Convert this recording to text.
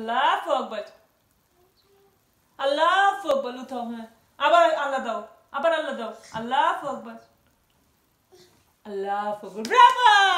Allahu Akbar. Allahu Akbar উঠাও হ্যাঁ আবার আল্লাহ দাও আবার আল্লাহ দাও Allahu Akbar. Allahu Akbar. Bravo!